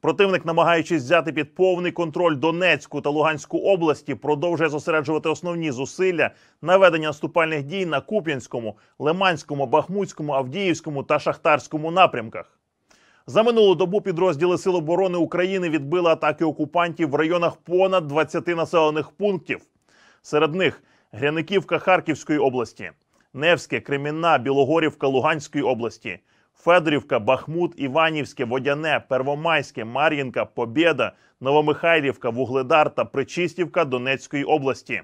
Противник, намагаючись взяти під повний контроль Донецьку та Луганську області, продовжує зосереджувати основні зусилля на ведення наступальних дій на Куп'янському, Лиманському, Бахмутському, Авдіївському та Шахтарському напрямках. За минулу добу підрозділи Сил оборони України відбили атаки окупантів в районах понад 20 населених пунктів. Серед них Гряниківка Харківської області, Невське, Кремінна, Білогорівка Луганської області. Федорівка, Бахмут, Іванівське, Водяне, Первомайське, Мар'їнка, Побєда, Новомихайлівка, Вугледар та Причистівка Донецької області.